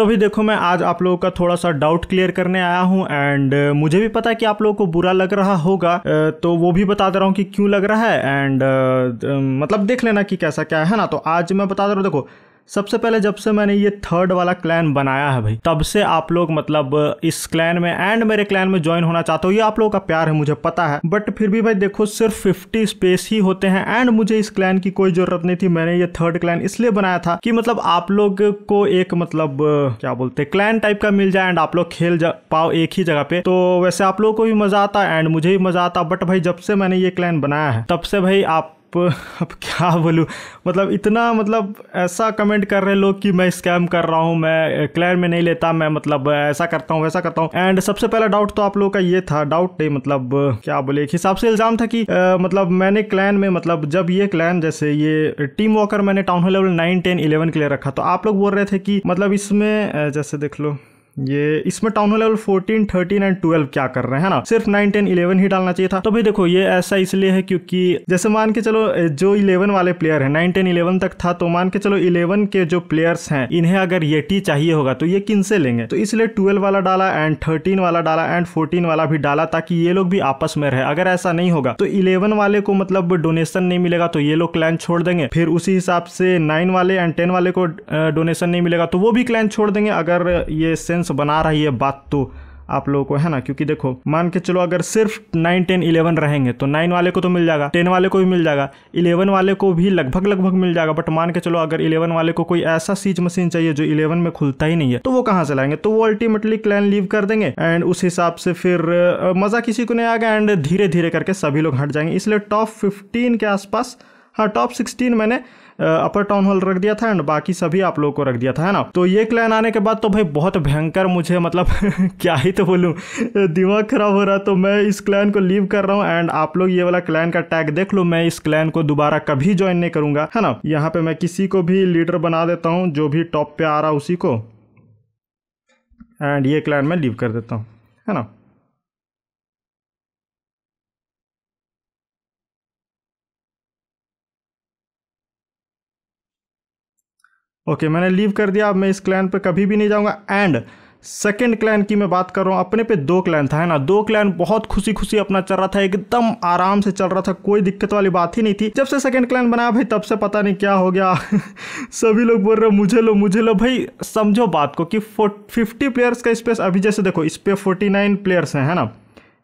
तो भी देखो मैं आज आप लोगों का थोड़ा सा डाउट क्लियर करने आया हूँ एंड uh, मुझे भी पता है कि आप लोगों को बुरा लग रहा होगा uh, तो वो भी बता दे रहा हूँ कि क्यों लग रहा है एंड uh, मतलब देख लेना कि कैसा क्या है ना तो आज मैं बता दे रहा हूँ देखो सबसे पहले जब से मैंने ये थर्ड वाला क्लैन बनाया है भाई तब से आप लोग मतलब इस क्लैन में एंड मेरे क्लैन में ज्वाइन होना चाहते हो ये आप लोगों का प्यार है मुझे पता है बट फिर भी भाई देखो सिर्फ फिफ्टी स्पेस ही होते हैं एंड मुझे इस क्लैन की कोई जरूरत नहीं थी मैंने ये थर्ड क्लैन इसलिए बनाया था कि मतलब आप लोग को एक मतलब क्या बोलते क्लैन टाइप का मिल जाए एंड आप लोग खेल पाओ एक ही जगह पे तो वैसे आप लोगों को भी मजा आता एंड मुझे भी मजा आता बट भाई जब से मैंने ये क्लैन बनाया है तब से भाई आप अब क्या बोलूँ मतलब इतना मतलब ऐसा कमेंट कर रहे हैं लोग कि मैं स्कैम कर रहा हूँ मैं क्लैर में नहीं लेता मैं मतलब ऐसा करता हूँ वैसा करता हूँ एंड सबसे पहला डाउट तो आप लोगों का ये था डाउट नहीं मतलब क्या बोले एक हिसाब से इल्ज़ाम था कि आ, मतलब मैंने क्लैन में मतलब जब ये क्लैन जैसे ये टीम वॉकर मैंने town hall level nine ten eleven के लिए रखा तो आप लोग बोल रहे थे कि मतलब इसमें जैसे देख लो ये इसमें town level fourteen thirteen and twelve क्या कर रहे हैं ना सिर्फ नाइन टेन इलेवन ही डालना चाहिए था तो भाई देखो ये ऐसा इसलिए है क्योंकि जैसे मान के चलो जो इलेवन वाले प्लेयर है नाइन टेन इलेवन तक था तो मान के चलो इलेवन के जो प्लेयर्स हैं इन्हें अगर ये टी चाहिए होगा तो ये किन से लेंगे तो इसलिए ट्वेल्व वाला डाला एंड थर्टीन वाला डाला एंड फोर्टीन वाला भी डाला ताकि ये लोग भी आपस में रहे अगर ऐसा नहीं होगा तो इलेवन वाले को मतलब डोनेशन नहीं मिलेगा तो ये लोग क्लैन छोड़ देंगे फिर उसी हिसाब से नाइन वाले एंड टेन वाले को डोनेशन नहीं मिलेगा तो वो भी क्लैन छोड़ देंगे अगर ये सेंस सेंस बना रहा है ये बात तो आप लोगों को है ना क्योंकि देखो मान के चलो अगर सिर्फ नाइन टेन इलेवन रहेंगे तो नाइन वाले को तो मिल जाएगा टेन वाले को भी मिल जाएगा इलेवन वाले को भी लगभग लगभग मिल जाएगा बट मान के चलो अगर इलेवन वाले को कोई ऐसा सीज मशीन चाहिए जो इलेवन में खुलता ही नहीं है तो वो कहाँ से लाएंगे तो वो अल्टीमेटली क्लैन लीव कर देंगे एंड उस हिसाब से फिर मजा किसी को नहीं आएगा एंड धीरे धीरे करके सभी लोग हट जाएंगे इसलिए टॉप फिफ्टीन के आसपास हाँ टॉप सिक्सटीन मैंने अपर टाउन हॉल रख दिया था एंड बाकी सभी आप लोगों को रख दिया था है ना तो ये क्लैन आने के बाद तो भाई बहुत भयंकर मुझे मतलब क्या ही तो बोलूँ दिमाग खराब हो रहा तो मैं इस क्लैन को लीव कर रहा हूँ एंड आप लोग ये वाला क्लैन का टैग देख लो मैं इस क्लैन को दोबारा कभी ज्वाइन नहीं करूंगा है ना यहाँ पे मैं किसी को भी लीडर बना देता हूँ जो भी टॉप पे आ रहा उसी को एंड ये क्लैन मैं लीव कर देता हूँ है ना ओके मैंने लीव कर दिया अब मैं इस क्लैन पर कभी भी नहीं जाऊँगा एंड सेकेंड क्लैन की मैं बात कर रहा हूँ अपने पे दो क्लैन था है ना दो क्लैन बहुत खुशी खुशी अपना चल रहा था एकदम आराम से चल रहा था कोई दिक्कत वाली बात ही नहीं थी जब से सेकेंड क्लैन बनाया भाई तब से पता नहीं क्या हो गया सभी लोग बोल रहे मुझे लो मुझे लो भाई समझो बात को कि फिफ्टी प्लेयर्स का स्पेस अभी जैसे देखो इस पर फोर्टी प्लेयर्स हैं है ना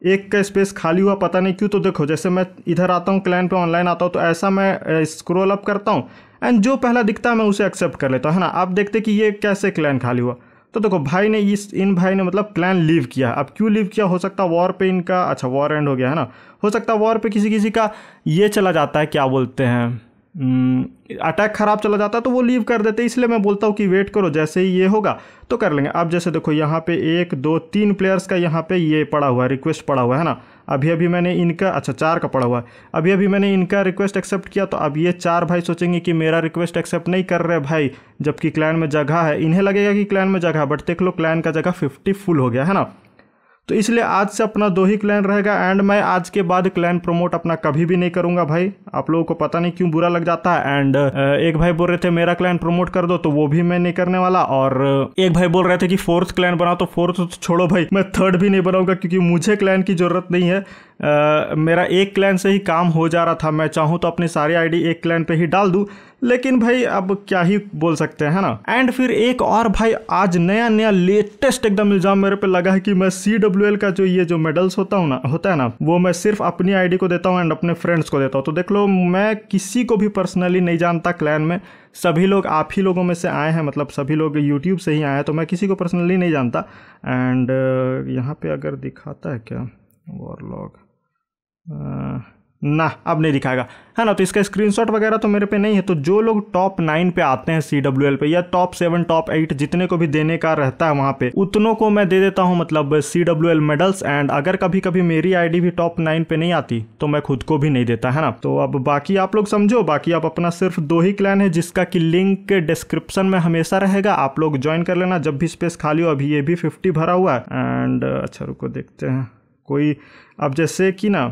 एक का स्पेस खाली हुआ पता नहीं क्यों तो देखो जैसे मैं इधर आता हूँ क्लाइंट पे ऑनलाइन आता हूँ तो ऐसा मैं स्क्रोल अप करता हूँ एंड जो पहला दिखता है मैं उसे एक्सेप्ट कर लेता हूँ है ना आप देखते कि ये कैसे क्लाइंट खाली हुआ तो देखो भाई ने इस इन भाई ने मतलब प्लान लीव किया अब क्यों लीव किया हो सकता है वॉर पे इनका अच्छा वॉर एंड हो गया है ना हो सकता है वॉर पे किसी किसी का ये चला जाता है क्या बोलते हैं अटैक हम्म, ख़राब चला जाता है तो वो लीव कर देते इसलिए मैं बोलता हूँ कि वेट करो जैसे ही ये होगा तो कर लेंगे अब जैसे देखो यहाँ पे एक दो तीन प्लेयर्स का यहाँ पे ये पड़ा हुआ है रिक्वेस्ट पड़ा हुआ है ना अभी अभी मैंने इनका अच्छा चार का पड़ा हुआ है अभी अभी मैंने इनका रिक्वेस्ट एक्सेप्ट किया तो अब ये चार भाई सोचेंगे कि मेरा रिक्वेस्ट एक्सेप्ट नहीं कर रहे भाई जबकि क्लैन में जगह है इन्हें लगेगा कि क्लैन में जगह बट देख लो क्लैन का जगह फिफ्टी फुल हो गया है ना तो इसलिए आज से अपना दो ही क्लैन रहेगा एंड मैं आज के बाद क्लैन प्रमोट अपना कभी भी नहीं करूंगा भाई आप लोगों को पता नहीं क्यों बुरा लग जाता है एंड एक भाई बोल रहे थे मेरा क्लैन प्रमोट कर दो तो वो भी मैं नहीं करने वाला और एक भाई बोल रहे थे कि फोर्थ क्लैन बनाओ तो फोर्थ तो छोड़ो भाई मैं थर्ड भी नहीं बनाऊंगा क्योंकि मुझे क्लैन की ज़रूरत नहीं है आ, मेरा एक क्लैन से ही काम हो जा रहा था मैं चाहूँ तो अपनी सारी आईडी एक क्लैन पर ही डाल दूँ लेकिन भाई अब क्या ही बोल सकते हैं ना एंड फिर एक और भाई आज नया नया लेटेस्ट एकदम इल्जाम मेरे पे लगा है कि मैं सी डब्ल्यू एल का जो ये जो मेडल्स होता हूँ ना होता है ना वो मैं सिर्फ अपनी आईडी को देता हूँ एंड अपने फ्रेंड्स को देता हूँ तो देख लो मैं किसी को भी पर्सनली नहीं जानता क्लैन में सभी लोग आप ही लोगों में से आए हैं मतलब सभी लोग यूट्यूब से ही आए हैं तो मैं किसी को पर्सनली नहीं जानता एंड यहाँ पर अगर दिखाता है क्या वॉर लॉग ना अब नहीं दिखाएगा है ना तो इसका स्क्रीनशॉट वगैरह तो मेरे पे नहीं है तो जो लोग टॉप नाइन पे आते हैं सी डब्ल्यू एल पे या टॉप सेवन टॉप एट जितने को भी देने का रहता है वहाँ पे उतनों को मैं दे देता हूँ मतलब C W L medals and अगर कभी कभी मेरी आईडी भी टॉप नाइन पे नहीं आती तो मैं खुद को भी नहीं देता है ना तो अब बाकी आप लोग समझो बाकी आप अपना सिर्फ दो ही क्लैन है जिसका की लिंक डिस्क्रिप्शन में हमेशा रहेगा आप लोग ज्वाइन कर लेना जब भी स्पेस खाली हो अभी ये भी फिफ्टी भरा हुआ है एंड अच्छा रुको देखते हैं कोई अब जैसे कि ना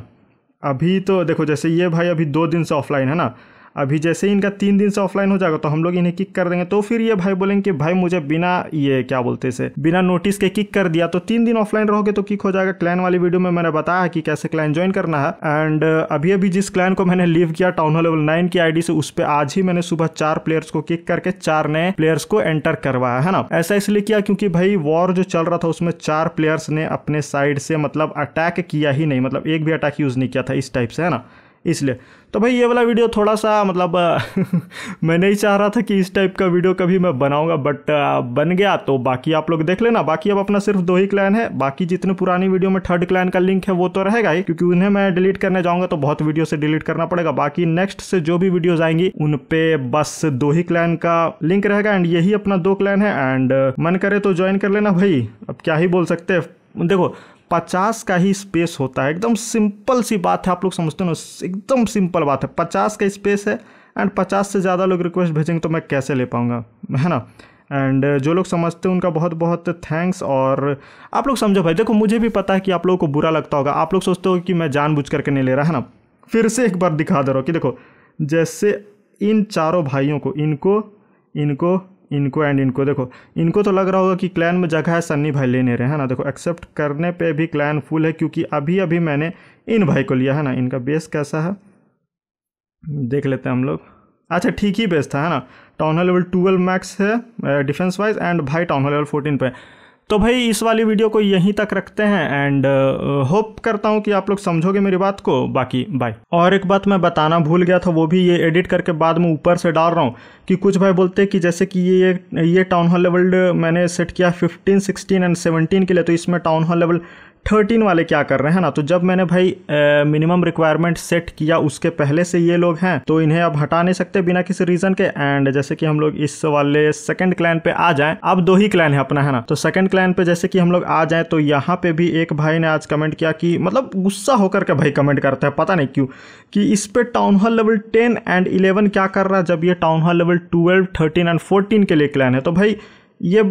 अभी तो देखो जैसे ये भाई अभी दो दिन से ऑफलाइन है ना अभी जैसे ही इनका तीन दिन से ऑफलाइन हो जाएगा तो हम लोग इन्हें किक कर देंगे तो फिर ये भाई बोलेंगे कि भाई मुझे बिना ये क्या बोलते से बिना नोटिस के किक कर दिया तो तीन दिन ऑफलाइन रहोगे तो किक हो जाएगा क्लैन वाली वीडियो में मैंने बताया कि कैसे क्लैन ज्वाइन करना है एंड अभी अभी जिस क्लैन को मैंने लीव किया टाउन लेवल नाइन की आईडी से उस पर आज ही मैंने सुबह चार प्लेयर्स को किक करके चार नए प्लेयर्स को एंटर करवाया है ना ऐसा इसलिए किया क्योंकि भाई वॉर जो चल रहा था उसमें चार प्लेयर्स ने अपने साइड से मतलब अटैक किया ही नहीं मतलब एक भी अटैक यूज नहीं किया था इस टाइप से है ना इसलिए तो भाई ये वाला वीडियो थोड़ा सा मतलब मैं नहीं चाह रहा था कि इस टाइप का वीडियो कभी मैं बनाऊंगा बट बन गया तो बाकी आप लोग देख लेना बाकी अब अपना सिर्फ दो ही क्लैन है बाकी जितने पुरानी वीडियो में थर्ड क्लैन का लिंक है वो तो रहेगा ही क्योंकि उन्हें मैं डिलीट करने जाऊंगा तो बहुत वीडियो से डिलीट करना पड़ेगा बाकी नेक्स्ट से जो भी वीडियोज आएंगी उन पे बस दो ही क्लैन का लिंक रहेगा एंड यही अपना दो क्लैन है एंड मन करे तो ज्वाइन कर लेना भाई अब क्या ही बोल सकते हैं देखो पचास का ही स्पेस होता है एकदम सिंपल सी बात है आप लोग समझते हो ना एकदम सिंपल बात है पचास का स्पेस है एंड पचास से ज़्यादा लोग रिक्वेस्ट भेजेंगे तो मैं कैसे ले पाऊँगा है ना एंड जो लोग समझते हैं उनका बहुत बहुत थैंक्स और आप लोग समझो भाई देखो मुझे भी पता है कि आप लोगों को बुरा लगता होगा आप लोग सोचते हो कि मैं जानबूझ करके नहीं ले रहा है ना फिर से एक बार दिखा दे रहा हूँ कि देखो जैसे इन चारों भाइयों को इनको इनको इनको एंड इनको देखो इनको तो लग रहा होगा कि क्लैन में जगह है सन्नी भाई ले नहीं रहे हैं ना देखो एक्सेप्ट करने पे भी क्लैन फुल है क्योंकि अभी अभी मैंने इन भाई को लिया है ना इनका बेस कैसा है देख लेते हैं हम लोग अच्छा ठीक ही बेस था है ना town hall level twelve max है डिफेंस वाइज एंड भाई टाउन हॉल लेवल फोर्टीन पर तो भाई इस वाली वीडियो को यहीं तक रखते हैं एंड होप uh, करता हूँ कि आप लोग समझोगे मेरी बात को बाकी बाय और एक बात मैं बताना भूल गया था वो भी ये एडिट करके बाद में ऊपर से डाल रहा हूँ कि कुछ भाई बोलते हैं कि जैसे कि ये ये टाउन हॉल लेवल मैंने सेट किया फिफ्टीन सिक्सटीन एंड सेवनटीन के लिए तो इसमें टाउन हॉल लेवल थर्टीन वाले क्या कर रहे हैं ना तो जब मैंने भाई मिनिमम रिक्वायरमेंट सेट किया उसके पहले से ये लोग हैं तो इन्हें अब हटा नहीं सकते बिना किसी रीजन के एंड जैसे कि हम लोग इस वाले सेकंड क्लैन पे आ जाए अब दो ही क्लैन है अपना है ना तो सेकंड क्लैन पे जैसे कि हम लोग आ जाए तो यहाँ पे भी एक भाई ने आज कमेंट किया कि मतलब गुस्सा होकर के भाई कमेंट करता है पता नहीं क्यों कि इस पर town hall level ten and eleven क्या कर रहा है जब ये town hall level twelve thirteen and fourteen के लिए क्लैन है तो भाई ये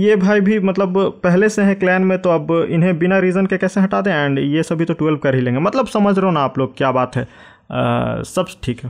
ये भाई भी मतलब पहले से हैं क्लैन में तो अब इन्हें बिना रीज़न के कैसे हटा दें एंड ये सभी तो ट्वेल्व कर ही लेंगे मतलब समझ रहे हो ना आप लोग क्या बात है आ, सब ठीक है